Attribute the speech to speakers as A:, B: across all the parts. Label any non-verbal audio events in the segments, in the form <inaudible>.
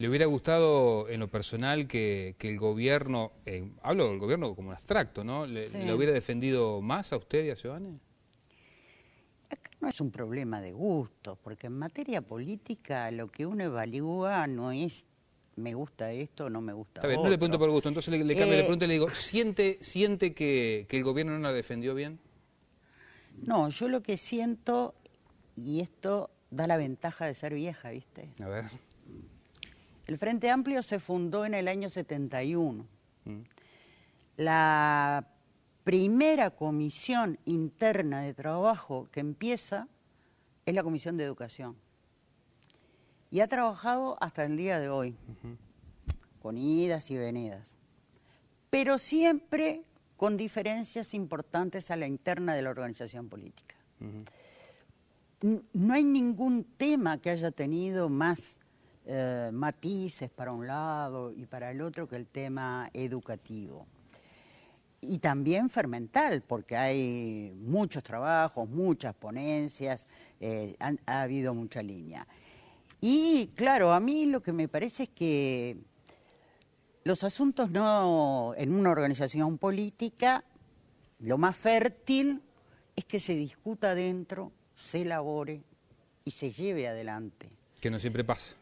A: ¿Le hubiera gustado en lo personal que, el gobierno, eh, hablo del gobierno como un abstracto, ¿no? ¿Le, hubiera defendido más a usted y a Giovanni?
B: no es un problema de gusto, porque en materia política lo que uno evalúa no es me gusta esto, no me gusta Está no le pregunto por gusto, entonces le, cambio, eh, y
A: le digo, ¿siente, siente que, que el gobierno no la defendió bien?
B: No, yo lo que siento, y esto da la ventaja de ser vieja, ¿viste? A ver. El Frente Amplio se fundó en el año 71. Mm. La primera comisión interna de trabajo que empieza es la Comisión de Educación. Y ha trabajado hasta el día de hoy, con idas y venidas, pero siempre con diferencias importantes a la interna de la organización política. No hay ningún tema que haya tenido más eh, matices para un lado y para el otro que el tema educativo. Y también fermental, porque hay muchos trabajos, muchas ponencias, eh, ha habido mucha línea. Y claro, a mí lo que me parece es que los asuntos no en una organización política, lo más fértil es que se discuta dentro se elabore y se lleve adelante.
A: Que no siempre pasa.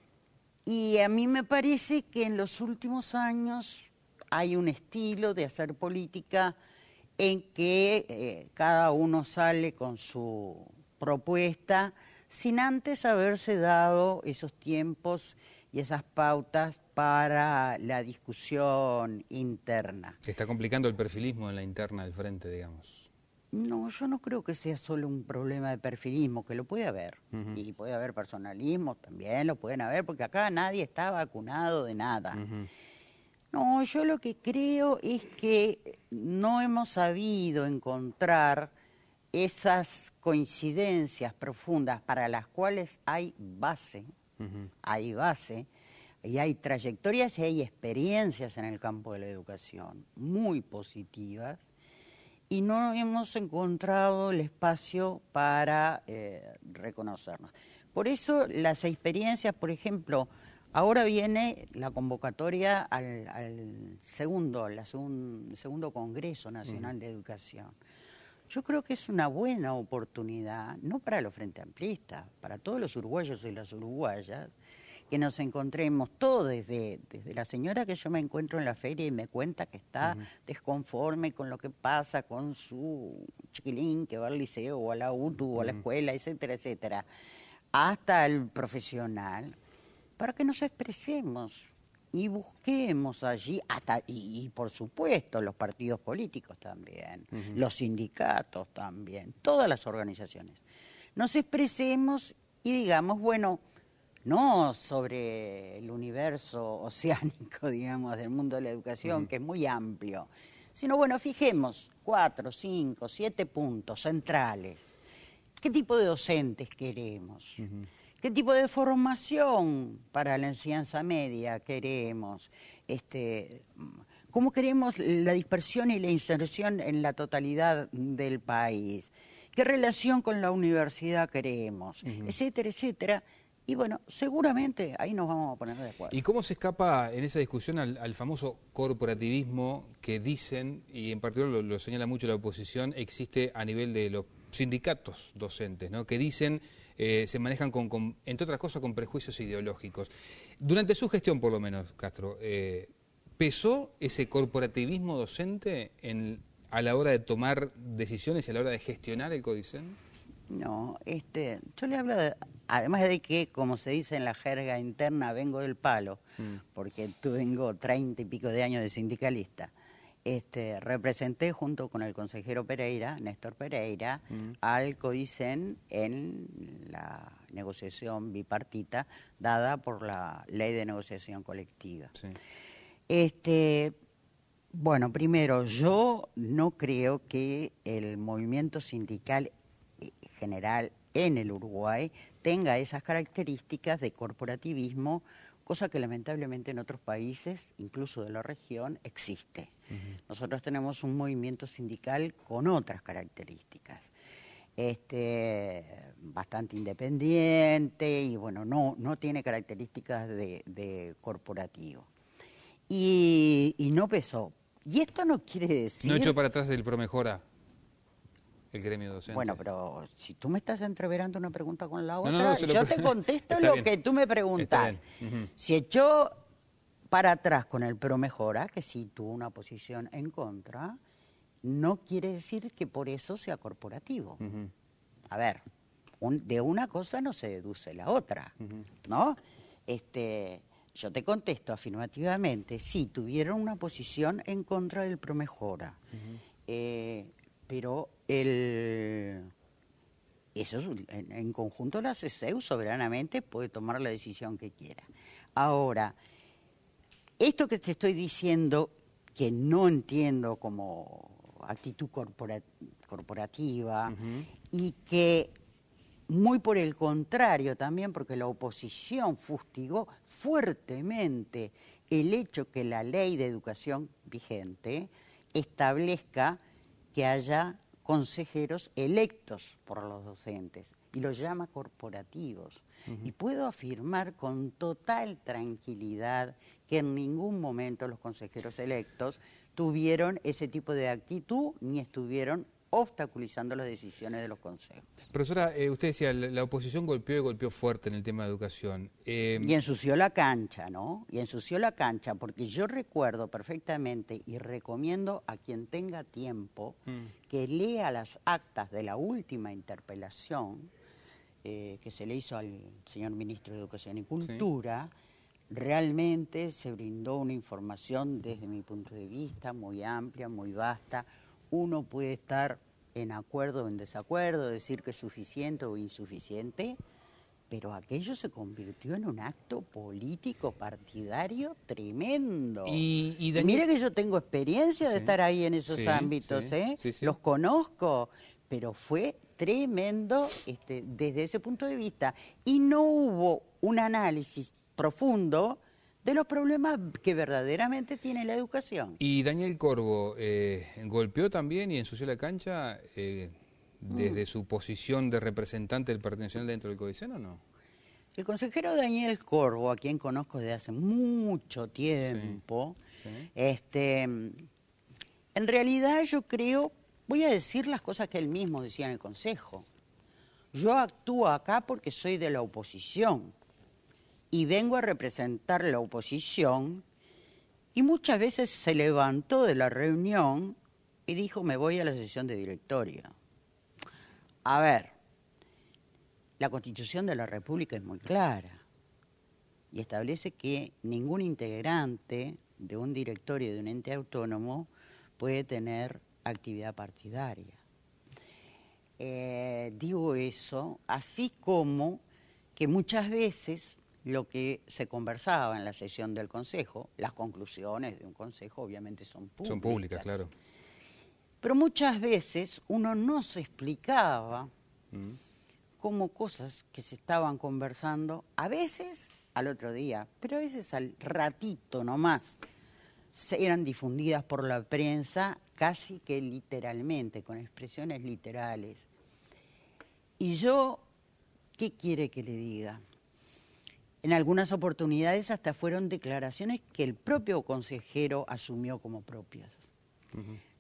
B: Y a mí me parece que en los últimos años hay un estilo de hacer política en que eh, cada uno sale con su propuesta sin antes haberse dado esos tiempos y esas pautas para la discusión interna.
A: Se está complicando el perfilismo en la interna del frente, digamos.
B: No, yo no creo que sea solo un problema de perfilismo, que lo puede haber. Y puede haber personalismo, también lo pueden haber, porque acá nadie está vacunado de nada. No, yo lo que creo es que no hemos sabido encontrar esas coincidencias profundas para las cuales hay base, hay base, y hay trayectorias y hay experiencias en el campo de la educación muy positivas y no hemos encontrado el espacio para eh, reconocernos. Por eso las experiencias, por ejemplo, ahora viene la convocatoria al, segundo, segundo Congreso Nacional de Educación. Yo creo que es una buena oportunidad, no para los frente amplistas, para todos los uruguayos y las uruguayas, que nos encontremos todos, desde, desde la señora que yo me encuentro en la feria y me cuenta que está desconforme con lo que pasa con su chiquilín que va al liceo o a la UTU o a la escuela, etcétera, etcétera, hasta el profesional, para que nos expresemos y busquemos allí, hasta, y, por supuesto los partidos políticos también, los sindicatos también, todas las organizaciones. Nos expresemos y digamos, bueno, no sobre el universo <laughs> oceánico, digamos, del mundo de la educación, mm. que es muy amplio, sino, bueno, fijemos cuatro, cinco, siete puntos centrales. ¿Qué tipo de docentes queremos? ¿Qué tipo de formación para la enseñanza media queremos? Este, ¿Cómo queremos la dispersión y la inserción en la totalidad del país? ¿Qué relación con la universidad queremos?
A: Etcétera,
B: etcétera y bueno, seguramente ahí nos vamos a poner de acuerdo. ¿Y
A: cómo se escapa en esa discusión al, famoso corporativismo que dicen, y en particular lo, señala mucho la oposición, existe a nivel de los sindicatos docentes, ¿no? que dicen, eh, se manejan con, entre otras cosas, con prejuicios ideológicos. Durante su gestión, por lo menos, Castro, eh, ¿pesó ese corporativismo docente a la hora de tomar decisiones y a la hora de gestionar el Codicen? No,
B: este, yo le hablo, además de que, como se dice en la jerga interna, vengo del palo, mm. porque tú vengo treinta y pico de años de sindicalista. Este, representé junto con el consejero Pereira, Néstor Pereira, mm. al CODICEN en la negociación bipartita dada por la ley de negociación colectiva. Este, bueno, primero, yo no creo que el movimiento sindical general en el Uruguay tenga esas características de corporativismo, cosa que lamentablemente en otros países, incluso de la región, existe. Nosotros tenemos un movimiento sindical con otras características. Este, bastante independiente y bueno, no, no tiene características de, corporativo. Y, no pesó. Y esto no quiere decir... No echó
A: para atrás el Promejora el gremio docente. Bueno, pero si tú
B: me estás entreverando una pregunta con la otra, yo te contesto <laughs> lo que tú me preguntas. Si echó para atrás con el Pro Mejora, que sí tuvo una posición en contra, no quiere decir que por eso sea corporativo. A ver, de una cosa no se deduce la otra, ¿no? Este, yo te contesto afirmativamente, sí, tuvieron una posición en contra del Promejora, eh, pero el, eso en, conjunto la CESEU soberanamente puede tomar la decisión que quiera. Ahora, esto que te estoy diciendo, que no entiendo como actitud corporativa, y que muy por el contrario también, porque la oposición fustigó fuertemente el hecho que la ley de educación vigente establezca que haya consejeros electos por los docentes y los llama corporativos. Y puedo afirmar con total tranquilidad que en ningún momento los consejeros electos tuvieron ese tipo de actitud ni estuvieron obstaculizando las decisiones de los consejos.
A: Profesora, eh, usted decía, la, oposición golpeó y golpeó fuerte en el tema de educación. Eh, y ensució la cancha, ¿no?
B: Y ensució la cancha, porque yo recuerdo perfectamente y recomiendo a quien tenga tiempo mm. que lea las actas de la última interpelación eh, que se le hizo al señor ministro de Educación y Cultura. Realmente se brindó una información desde mi punto de vista muy amplia, muy vasta, uno puede estar en acuerdo o en desacuerdo, decir que es suficiente o insuficiente, pero aquello se convirtió en un acto político partidario tremendo. Y, Mira que yo tengo experiencia de estar ahí en esos ámbitos, ¿eh? los conozco, pero fue tremendo este, desde ese punto de vista. Y no hubo un análisis profundo de los problemas que verdaderamente tiene la educación.
A: Y Daniel Corvo eh, golpeó también y ensució la cancha eh, desde mm. su posición de representante del Partido Nacional dentro del Codiceno o no? El consejero Daniel Corvo, a quien conozco desde hace
B: mucho tiempo, este, en realidad yo creo, voy a decir las cosas que él mismo decía en el Consejo. Yo actúo acá porque soy de la oposición y vengo a representar la oposición, y muchas veces se levantó de la reunión y dijo, me voy a la sesión de directorio. A ver, la constitución de la República es muy clara y establece que ningún integrante de un directorio de un ente autónomo puede tener actividad partidaria. Eh, digo eso, así como que muchas veces lo que se conversaba en la sesión del Consejo, las conclusiones de un Consejo obviamente son públicas. Son públicas, claro. Pero muchas veces uno no se explicaba mm. cómo cosas que se estaban conversando, a veces al otro día, pero a veces al ratito nomás, eran difundidas por la prensa casi que literalmente, con expresiones literales. Y yo, ¿qué quiere que le diga? En algunas oportunidades hasta fueron declaraciones que el propio consejero asumió como propias.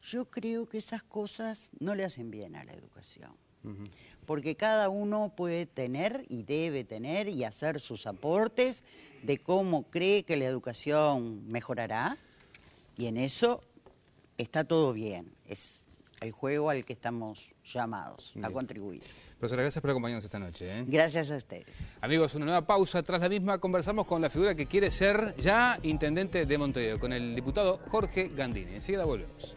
B: Yo creo que esas cosas no le hacen bien a la educación, porque cada uno puede tener y debe tener y hacer sus aportes de cómo cree que la educación mejorará, y en eso está todo bien, es el juego al que estamos llamados a
A: contribuir. Profesora, gracias por acompañarnos esta noche. ¿eh? Gracias a ustedes. Amigos, una nueva pausa. Tras la misma conversamos con la figura que quiere ser ya intendente de Montevideo, con el diputado Jorge Gandini. Enseguida volvemos.